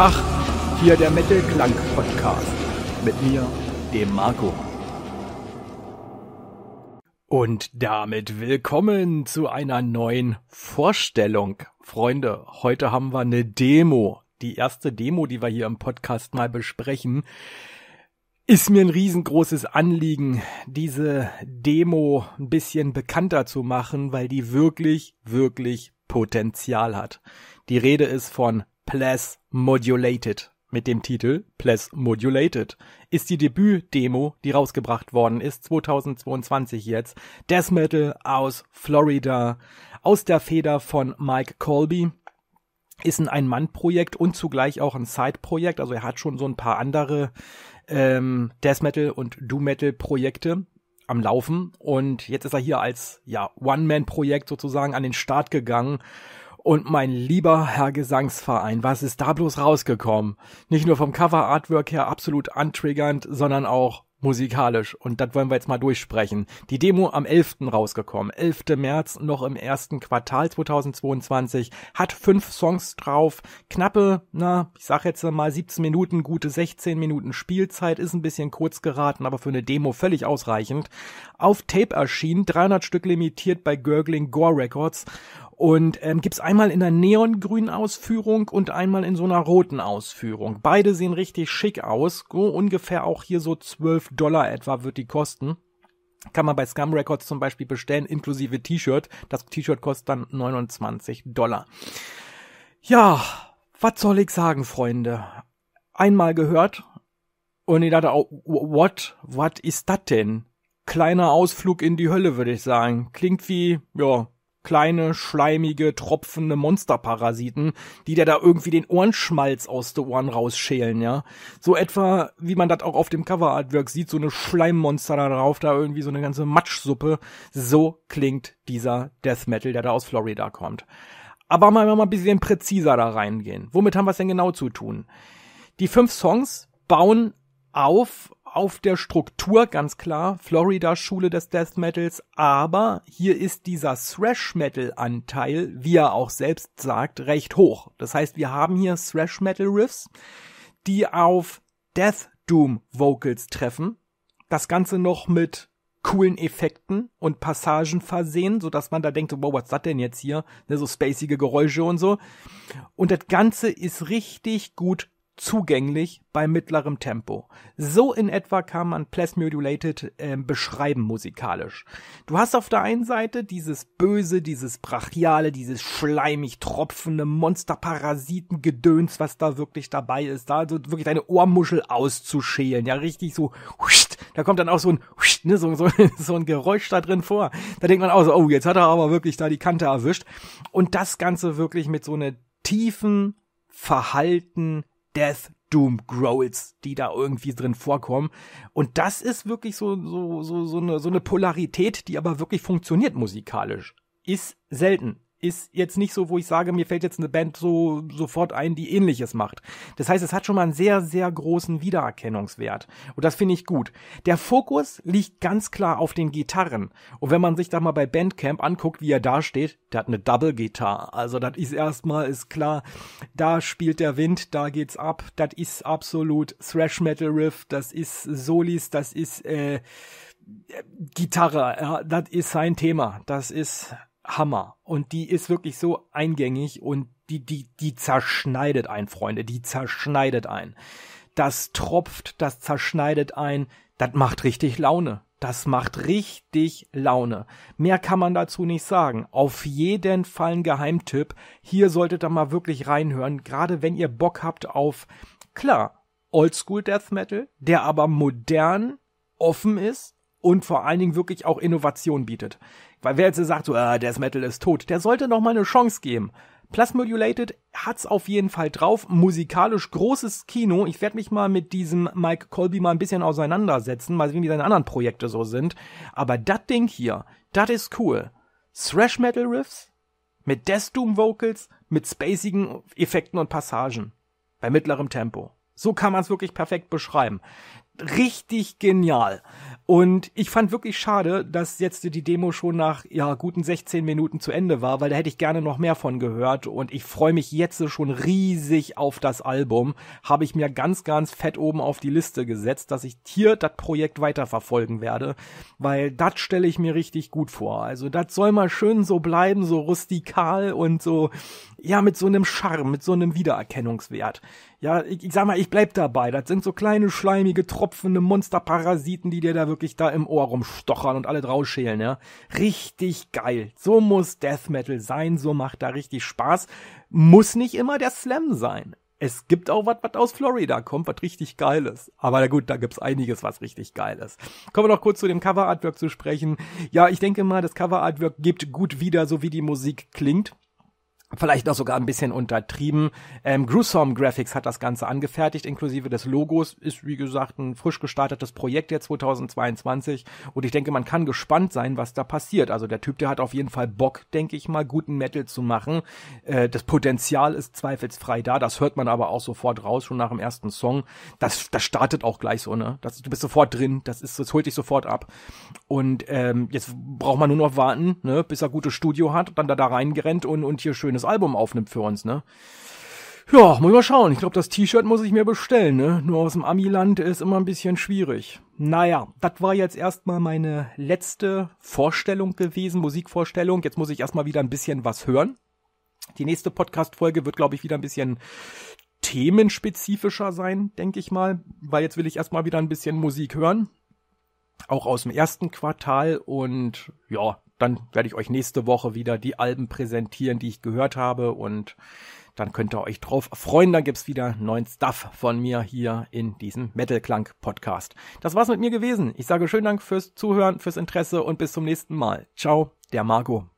Tag, hier der Metal Klang Podcast mit mir, dem Marco. Und damit willkommen zu einer neuen Vorstellung. Freunde, heute haben wir eine Demo. Die erste Demo, die wir hier im Podcast mal besprechen. Ist mir ein riesengroßes Anliegen, diese Demo ein bisschen bekannter zu machen, weil die wirklich, wirklich Potenzial hat. Die Rede ist von Plus Modulated. Mit dem Titel Plus Modulated ist die Debüt-Demo, die rausgebracht worden ist, 2022 jetzt. Death Metal aus Florida, aus der Feder von Mike Colby, ist ein Ein-Mann-Projekt und zugleich auch ein Side-Projekt. Also er hat schon so ein paar andere ähm, Death Metal und Doom Metal Projekte am Laufen und jetzt ist er hier als ja One-Man-Projekt sozusagen an den Start gegangen und mein lieber Herr Gesangsverein, was ist da bloß rausgekommen? Nicht nur vom Cover-Artwork her absolut antriggernd, sondern auch musikalisch. Und das wollen wir jetzt mal durchsprechen. Die Demo am 11. rausgekommen. 11. März, noch im ersten Quartal 2022. Hat fünf Songs drauf. Knappe, na, ich sag jetzt mal 17 Minuten, gute 16 Minuten Spielzeit. Ist ein bisschen kurz geraten, aber für eine Demo völlig ausreichend. Auf Tape erschien, 300 Stück limitiert bei Gurgling Gore Records. Und ähm, gibt einmal in der neongrünen Ausführung und einmal in so einer roten Ausführung. Beide sehen richtig schick aus. So ungefähr auch hier so 12 Dollar etwa wird die kosten. Kann man bei Scum Records zum Beispiel bestellen, inklusive T-Shirt. Das T-Shirt kostet dann 29 Dollar. Ja, was soll ich sagen, Freunde? Einmal gehört und ich dachte, oh, what, what ist das denn? Kleiner Ausflug in die Hölle, würde ich sagen. Klingt wie, ja, kleine, schleimige, tropfende Monsterparasiten, die dir da irgendwie den Ohrenschmalz aus den Ohren rausschälen, ja. So etwa, wie man das auch auf dem Coverartwork sieht, so eine Schleimmonster da drauf, da irgendwie so eine ganze Matschsuppe. So klingt dieser Death Metal, der da aus Florida kommt. Aber mal, mal ein bisschen präziser da reingehen. Womit haben wir es denn genau zu tun? Die fünf Songs bauen auf auf der Struktur ganz klar Florida Schule des Death Metals, aber hier ist dieser Thrash Metal Anteil, wie er auch selbst sagt, recht hoch. Das heißt, wir haben hier Thrash Metal Riffs, die auf Death Doom Vocals treffen. Das Ganze noch mit coolen Effekten und Passagen versehen, so dass man da denkt, wow, was ist das denn jetzt hier? Ne, so spacige Geräusche und so. Und das Ganze ist richtig gut zugänglich bei mittlerem Tempo. So in etwa kann man Plasmodulated Modulated äh, beschreiben musikalisch. Du hast auf der einen Seite dieses böse, dieses brachiale, dieses schleimig tropfende Monsterparasitengedöns, was da wirklich dabei ist, da so wirklich deine Ohrmuschel auszuschälen, ja richtig so, huscht, da kommt dann auch so ein huscht, ne, so, so, so ein Geräusch da drin vor. Da denkt man auch so, oh, jetzt hat er aber wirklich da die Kante erwischt und das ganze wirklich mit so einer tiefen Verhalten Death Doom Growls, die da irgendwie drin vorkommen. Und das ist wirklich so, so, so, so, eine, so eine Polarität, die aber wirklich funktioniert musikalisch. Ist selten ist jetzt nicht so, wo ich sage, mir fällt jetzt eine Band so sofort ein, die ähnliches macht. Das heißt, es hat schon mal einen sehr, sehr großen Wiedererkennungswert. Und das finde ich gut. Der Fokus liegt ganz klar auf den Gitarren. Und wenn man sich da mal bei Bandcamp anguckt, wie er da steht, der hat eine Double-Gitarre. Also das ist erstmal, ist klar, da spielt der Wind, da geht's ab. Das ist absolut Thrash-Metal-Riff, das ist Solis, das ist äh, Gitarre. Ja, das ist sein Thema. Das ist Hammer. Und die ist wirklich so eingängig und die, die, die zerschneidet ein, Freunde. Die zerschneidet ein. Das tropft, das zerschneidet ein. Das macht richtig Laune. Das macht richtig Laune. Mehr kann man dazu nicht sagen. Auf jeden Fall ein Geheimtipp. Hier solltet ihr mal wirklich reinhören, gerade wenn ihr Bock habt auf, klar, Oldschool Death Metal, der aber modern, offen ist, und vor allen Dingen wirklich auch Innovation bietet. Weil wer jetzt sagt so, ah, Death Metal ist tot, der sollte noch mal eine Chance geben. Plasmodulated hat's auf jeden Fall drauf. Musikalisch großes Kino. Ich werde mich mal mit diesem Mike Colby mal ein bisschen auseinandersetzen, mal sehen, wie seine anderen Projekte so sind. Aber das Ding hier, das ist cool. Thrash Metal Riffs mit Death Doom Vocals, mit spacigen Effekten und Passagen bei mittlerem Tempo. So kann man es wirklich perfekt beschreiben richtig genial. Und ich fand wirklich schade, dass jetzt die Demo schon nach ja, guten 16 Minuten zu Ende war, weil da hätte ich gerne noch mehr von gehört. Und ich freue mich jetzt schon riesig auf das Album. Habe ich mir ganz, ganz fett oben auf die Liste gesetzt, dass ich hier das Projekt weiterverfolgen werde. Weil das stelle ich mir richtig gut vor. Also das soll mal schön so bleiben, so rustikal und so ja, mit so einem Charme, mit so einem Wiedererkennungswert. Ja, ich, ich sag mal, ich bleib dabei. Das sind so kleine, schleimige, tropfende Monsterparasiten, die dir da wirklich da im Ohr rumstochern und alle drausschälen, ja. Richtig geil. So muss Death Metal sein, so macht da richtig Spaß. Muss nicht immer der Slam sein. Es gibt auch was, was aus Florida kommt, was richtig geil ist. Aber na gut, da gibt's einiges, was richtig geil ist. Kommen wir noch kurz zu dem Cover-Artwork zu sprechen. Ja, ich denke mal, das Cover-Artwork gibt gut wieder, so wie die Musik klingt vielleicht noch sogar ein bisschen untertrieben. Ähm, Gruesome Graphics hat das Ganze angefertigt, inklusive des Logos. Ist, wie gesagt, ein frisch gestartetes Projekt jetzt 2022. Und ich denke, man kann gespannt sein, was da passiert. Also der Typ, der hat auf jeden Fall Bock, denke ich mal, guten Metal zu machen. Äh, das Potenzial ist zweifelsfrei da. Das hört man aber auch sofort raus, schon nach dem ersten Song. Das, das startet auch gleich so, ne? Das, du bist sofort drin. Das ist, das holt dich sofort ab. Und ähm, jetzt braucht man nur noch warten, ne? Bis er gutes Studio hat, dann da, da reingerennt und, und hier schönes eigenes Album aufnimmt für uns, ne? Ja, muss ich mal schauen. Ich glaube, das T-Shirt muss ich mir bestellen, ne? Nur aus dem Amiland ist immer ein bisschen schwierig. Naja, das war jetzt erstmal meine letzte Vorstellung gewesen, Musikvorstellung. Jetzt muss ich erstmal wieder ein bisschen was hören. Die nächste Podcast-Folge wird, glaube ich, wieder ein bisschen themenspezifischer sein, denke ich mal, weil jetzt will ich erstmal wieder ein bisschen Musik hören. Auch aus dem ersten Quartal und ja, dann werde ich euch nächste Woche wieder die Alben präsentieren, die ich gehört habe und dann könnt ihr euch drauf freuen. Dann gibt es wieder neuen Stuff von mir hier in diesem Metal Klang Podcast. Das war's mit mir gewesen. Ich sage schönen Dank fürs Zuhören, fürs Interesse und bis zum nächsten Mal. Ciao, der Marco.